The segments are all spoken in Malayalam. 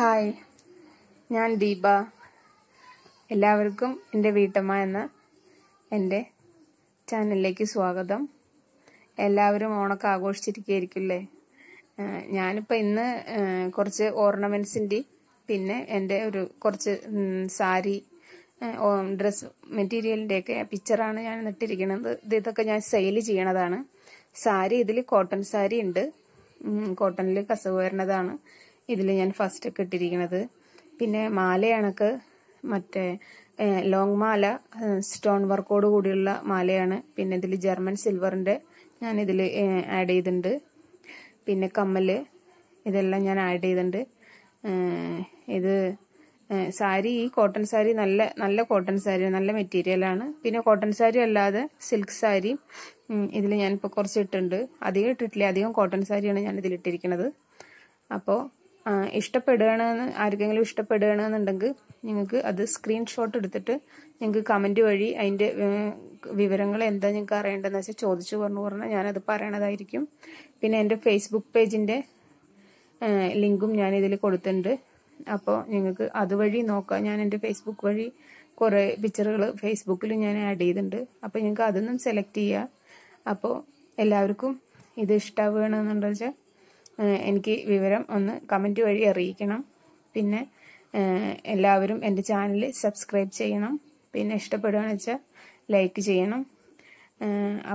ഹായ് ഞാൻ ദീപ എല്ലാവർക്കും എൻ്റെ വീട്ടമ്മ എന്ന എൻ്റെ ചാനലിലേക്ക് സ്വാഗതം എല്ലാവരും ഓണൊക്കെ ആഘോഷിച്ചിരിക്കുകയായിരിക്കില്ലേ ഞാനിപ്പോൾ ഇന്ന് കുറച്ച് ഓർണമെൻസിൻ്റെ പിന്നെ എൻ്റെ ഒരു കുറച്ച് സാരി ഡ്രസ് മെറ്റീരിയലിൻ്റെയൊക്കെ പിക്ചറാണ് ഞാൻ നട്ടിരിക്കുന്നത് ഇത് ഇതൊക്കെ ഞാൻ സെയിൽ ചെയ്യണതാണ് സാരി ഇതിൽ കോട്ടൺ സാരി ഉണ്ട് കോട്ടണിൽ കസവ് വരണതാണ് ഇതിൽ ഞാൻ ഒക്കെ ഇട്ടിരിക്കുന്നത് പിന്നെ മാലയണക്ക് മറ്റേ ലോങ് മാല സ്റ്റോൺ വർക്കോട് കൂടിയുള്ള മാലയാണ് പിന്നെ ഇതിൽ ജർമ്മൻ സിൽവറിൻ്റെ ഞാൻ ഇതിൽ ആഡ് ചെയ്തിട്ടുണ്ട് പിന്നെ കമ്മൽ ഇതെല്ലാം ഞാൻ ആഡ് ചെയ്തിട്ടുണ്ട് ഇത് സാരി ഈ കോട്ടൺ സാരി നല്ല നല്ല കോട്ടൺ സാരി നല്ല മെറ്റീരിയലാണ് പിന്നെ കോട്ടൺ സാരി അല്ലാതെ സിൽക്ക് സാരി ഇതിൽ ഞാനിപ്പോൾ കുറച്ച് ഇട്ടിട്ടുണ്ട് അധികം ഇട്ടിട്ടില്ല അധികം കോട്ടൺ സാരിയാണ് ഞാൻ ഇതിലിട്ടിരിക്കുന്നത് അപ്പോൾ ഇഷ്ടപ്പെടുകയാണെന്ന് ആർക്കെങ്കിലും ഇഷ്ടപ്പെടുകയാണെന്നുണ്ടെങ്കിൽ നിങ്ങൾക്ക് അത് സ്ക്രീൻഷോട്ട് എടുത്തിട്ട് നിങ്ങൾക്ക് കമൻറ്റ് വഴി അതിൻ്റെ വിവരങ്ങൾ എന്താ നിങ്ങൾക്ക് അറിയേണ്ടതെന്ന് വെച്ചാൽ ചോദിച്ചു പറഞ്ഞു പറഞ്ഞാൽ ഞാനത് പറയണതായിരിക്കും പിന്നെ എൻ്റെ ഫേസ്ബുക്ക് പേജിൻ്റെ ലിങ്കും ഞാൻ ഇതിൽ കൊടുത്തിട്ടുണ്ട് അപ്പോൾ നിങ്ങൾക്ക് അതുവഴി നോക്കാം ഞാൻ എൻ്റെ ഫേസ്ബുക്ക് വഴി കുറേ പിക്ചറുകൾ ഫേസ്ബുക്കിൽ ഞാൻ ആഡ് ചെയ്തിട്ടുണ്ട് അപ്പോൾ നിങ്ങൾക്ക് അതൊന്നും സെലക്ട് ചെയ്യുക അപ്പോൾ എല്ലാവർക്കും ഇത് ഇഷ്ടമാവുകയാണെന്നുണ്ടെന്ന് വെച്ചാൽ എനിക്ക് വിവരം ഒന്ന് കമൻറ്റ് വഴി അറിയിക്കണം പിന്നെ എല്ലാവരും എൻ്റെ ചാനൽ സബ്സ്ക്രൈബ് ചെയ്യണം പിന്നെ ഇഷ്ടപ്പെടുകയെന്ന് വെച്ചാൽ ലൈക്ക് ചെയ്യണം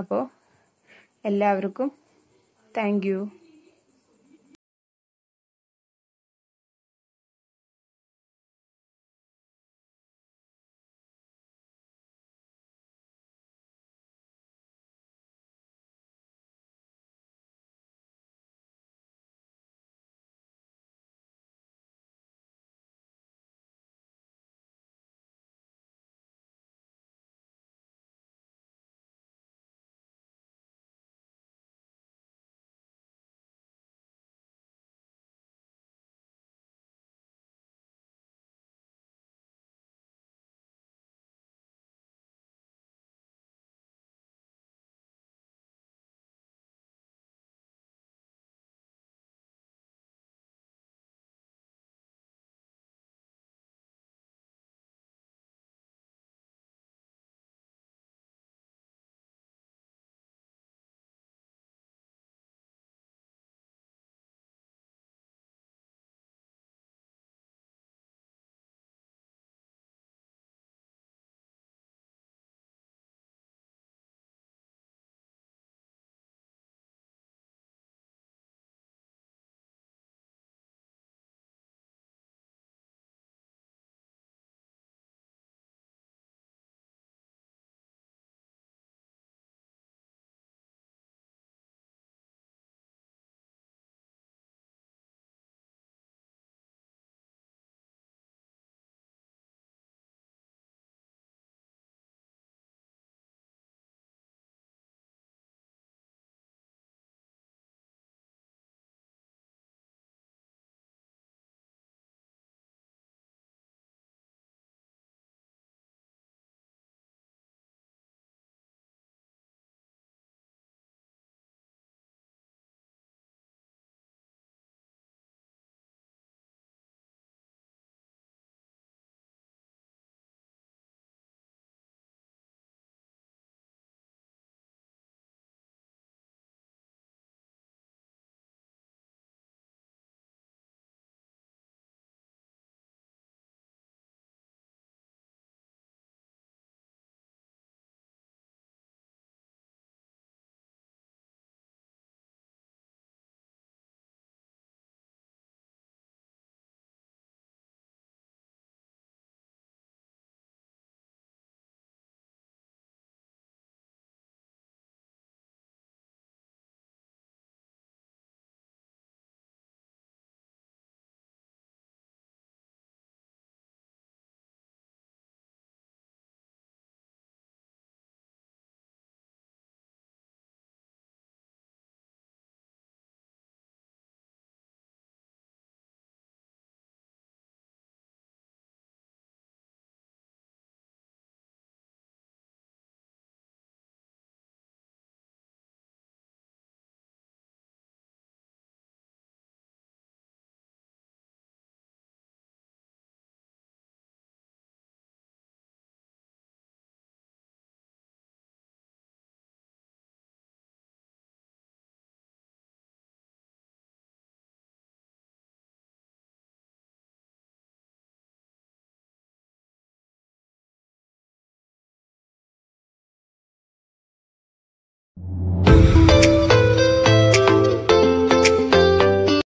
അപ്പോൾ എല്ലാവർക്കും താങ്ക്